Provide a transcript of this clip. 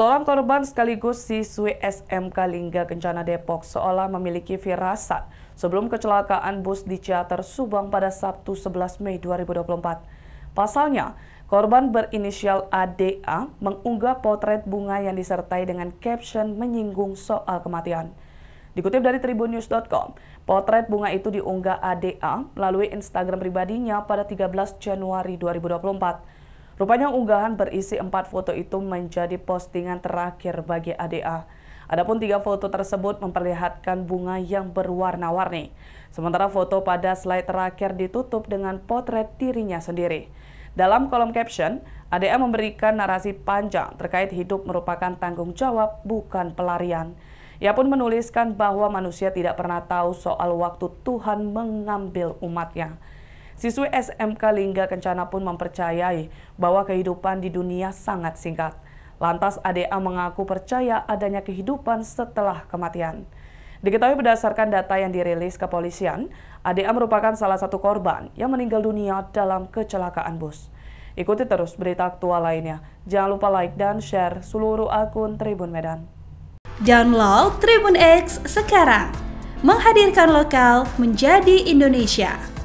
Seorang korban sekaligus siswi SMK Lingga Kencana Depok seolah memiliki firasat sebelum kecelakaan bus di Ciater Subang pada Sabtu 11 Mei 2024. Pasalnya, korban berinisial ADA mengunggah potret bunga yang disertai dengan caption menyinggung soal kematian. Dikutip dari tribunnews.com, potret bunga itu diunggah ADA melalui Instagram pribadinya pada 13 Januari 2024. Rupanya unggahan berisi empat foto itu menjadi postingan terakhir bagi ADA. Adapun tiga foto tersebut memperlihatkan bunga yang berwarna-warni. Sementara foto pada slide terakhir ditutup dengan potret dirinya sendiri. Dalam kolom caption, ADA memberikan narasi panjang terkait hidup merupakan tanggung jawab bukan pelarian. Ia pun menuliskan bahwa manusia tidak pernah tahu soal waktu Tuhan mengambil umatnya. Siswi SMK Lingga Kencana pun mempercayai bahwa kehidupan di dunia sangat singkat. Lantas ADA mengaku percaya adanya kehidupan setelah kematian. Diketahui berdasarkan data yang dirilis kepolisian, ADA merupakan salah satu korban yang meninggal dunia dalam kecelakaan bus. Ikuti terus berita aktual lainnya. Jangan lupa like dan share seluruh akun Tribun Medan. Download Tribun X sekarang. Menghadirkan lokal menjadi Indonesia.